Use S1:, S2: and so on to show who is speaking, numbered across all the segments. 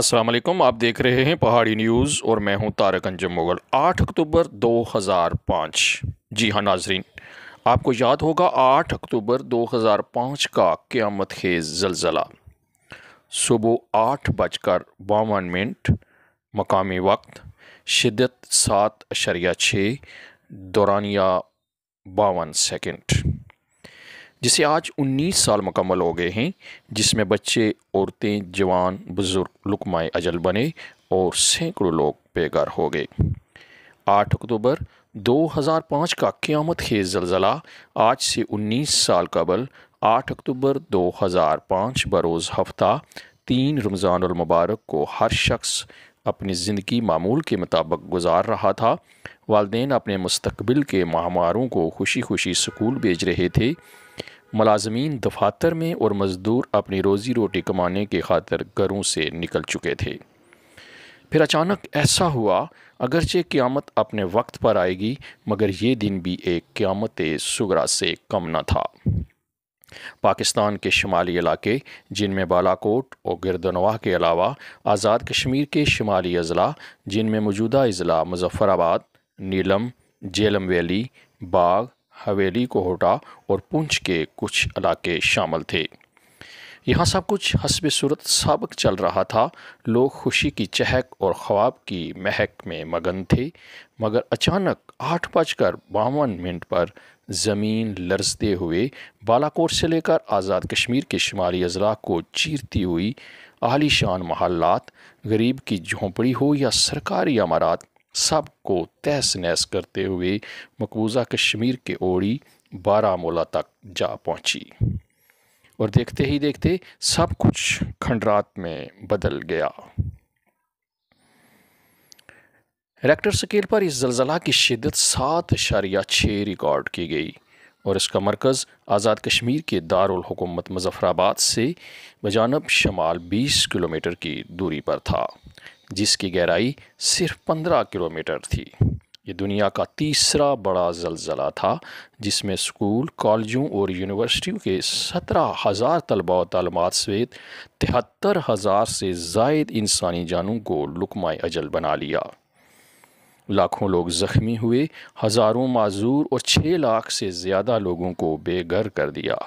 S1: असलम आप देख रहे हैं पहाड़ी न्यूज़ और मैं हूं तारक अंजम मुगल 8 अक्टूबर 2005 जी हाँ नाजरीन आपको याद होगा 8 अक्टूबर 2005 का क़्यामत खेज जलज़ला सुबह आठ बजकर बावन मिनट मकामी वक्त शिदत सात अशरिया छः दौरानिया बावन सेकेंड जिसे आज 19 साल मुकम्मल हो गए हैं जिसमें बच्चे औरतें जवान बुज़ुर्ग लुकमाए अजल बने और सैकड़ों लोग बेघर हो गए आठ अक्टूबर 2005 का क़्यामत खेज जलज़ला आज से 19 साल कबल 8 अक्टूबर 2005 बरोज़ हफ्ता तीन रमज़ान मुबारक को हर शख्स अपनी ज़िंदगी मामूल के मुताबिक गुजार रहा था वालदेन अपने मुस्तबिल के माहमारों को खुशी खुशी स्कूल भेज रहे थे मलाजमीन दफातर में और मज़दूर अपनी रोज़ी रोटी कमाने के खातर घरों से निकल चुके थे फिर अचानक ऐसा हुआ अगरचे क़्यामत अपने वक्त पर आएगी मगर ये दिन भी एक क़्यामत सगरा से कम न था पाकिस्तान के शुमाली इलाके जिनमें बालाकोट और गिरदनवाह के अलावा आज़ाद कश्मीर के शुमाली अजला जिनमें मौजूदा अजला मुजफ़राबाद नीलम जेलम वैली बाग हवेली कोहटा और पुंछ के कुछ इलाके शामिल थे यहाँ सब कुछ हसब सूरत सबक चल रहा था लोग खुशी की चहक और ख्वाब की महक में मगन थे मगर अचानक आठ बजकर बावन मिनट पर ज़मीन लरजते हुए बालाकोट से लेकर आज़ाद कश्मीर के शुमाली अजला को चीरती हुई आलीशान महल्लात गरीब की झोंपड़ी हो या सरकारी अमारात सब को तहस नहस करते हुए मकबूजा कश्मीर के ओड़ी बारामूला तक जा पहुंची और देखते ही देखते सब कुछ खंडरात में बदल गया रेक्टर स्केल पर इस जलजला की शिदत सात शारिया छः रिकॉर्ड की गई और इसका मरकज़ आज़ाद कश्मीर के दारकूमत मुजफ्फराबाद से बजानब शमाल 20 किलोमीटर की दूरी पर था जिसकी गहराई सिर्फ पंद्रह किलोमीटर थी ये दुनिया का तीसरा बड़ा जलज़ला था जिसमें स्कूल कॉलेजों और यूनिवर्सिटियों के सत्रह हज़ार तलबा और तलबात समेत तिहत्तर हज़ार से जायद इंसानी जानों को लुकमा अजल बना लिया लाखों लोग ज़ख्मी हुए हज़ारों माजूर और छः लाख से ज़्यादा लोगों को बेघर कर दिया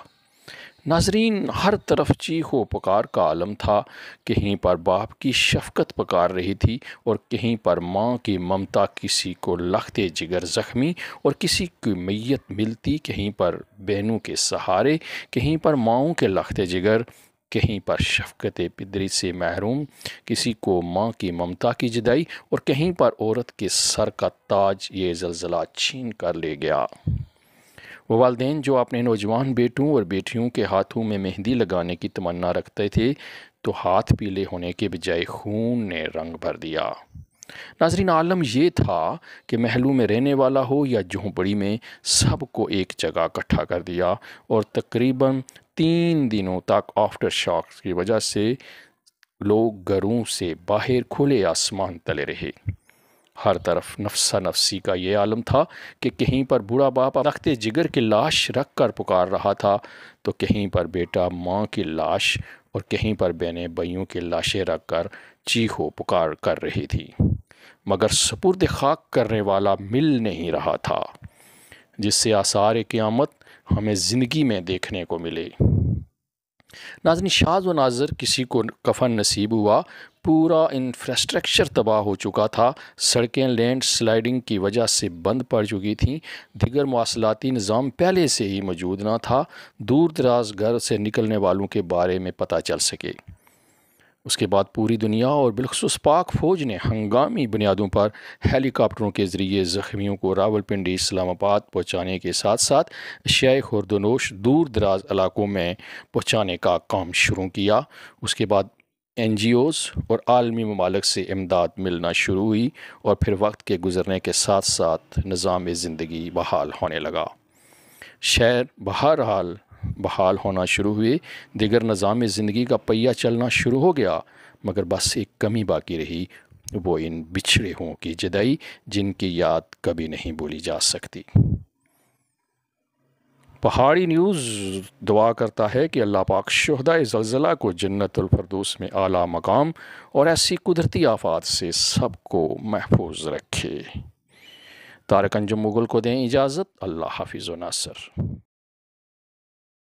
S1: नाजरीन हर तरफ चीखो पुकार का आलम था कहीं पर बाप की शफकत पकार रही थी और कहीं पर माँ की ममता किसी को लखते जिगर ज़ख्मी और किसी की मैत मिलती कहीं पर बहनों के सहारे कहीं पर माओं के लखते जिगर कहीं पर शफकत पिदरी से महरूम किसी को माँ की ममता की जुदाई और कहीं पर औरत के सर का ताज ये जलजला छीन कर ले गया वो वालदेन जो अपने नौजवान बेटों और बेटियों के हाथों में मेहंदी लगाने की तमन्ना रखते थे तो हाथ पीले होने के बजाय खून ने रंग भर दिया नाजरीन आलम यह था कि महलू में रहने वाला हो या झोंपड़ी में सबको एक जगह इकट्ठा कर दिया और तकरीबन तीन दिनों तक आफ्टर शॉक्स की वजह से लोग घरों से बाहर खुले आसमान तले रहे हर तरफ नफसा नफसी का ये आलम था कि कहीं पर बूढ़ा बाप रखते जिगर की लाश रख कर पुकार रहा था तो कहीं पर बेटा माँ की लाश और कहीं पर बहने बइयों की लाशें रख कर चीखो पुकार कर रही थी मगर सपुर्द खाक करने वाला मिल नहीं रहा था जिससे आसार क़्यामत हमें ज़िंदगी में देखने को मिले नाजन शाज व नाजर किसी को कफन नसीब हुआ पूरा इंफ्रास्ट्रक्चर तबाह हो चुका था सड़कें लैंड स्लाइडिंग की वजह से बंद पड़ चुकी थीं दिगर मौसलाती निज़ाम पहले से ही मौजूद ना था दूर दराज घर से निकलने वालों के बारे में पता चल सके उसके बाद पूरी दुनिया और बिलखसूस पाक फ़ौज ने हंगामी बुनियादों पर हेलीकॉप्टरों के ज़रिए ज़ख्मियों को रावलपिंडी इस्लामाबाद पहुँचाने के साथ साथ शय खुरदनोश दूर दराज इलाकों में पहुँचाने का काम शुरू किया उसके बाद एन जी ओज़ और आलमी ममालक से इमदाद मिलना शुरू हुई और फिर वक्त के गुज़रने के साथ साथ निज़ाम ज़िंदगी बहाल होने लगा शहर बहर हाल बहाल होना शुरू हुए दिगर निज़ाम ज़िंदगी का पहिया चलना शुरू हो गया मगर बस एक कमी बाकी रही वो इन बिछड़े हों की जदई जिनकी याद कभी नहीं बोली जा सकती पहाड़ी न्यूज़ दुआ करता है कि अल्लाह पाक शहदा जलजिला को जन्नतफरदूस में आला मकाम और ऐसी कुदरती आफात से सबको महफूज रखे तारक अंजुम मुगल को दें इजाज़त अल्लाह हाफिज़ नासर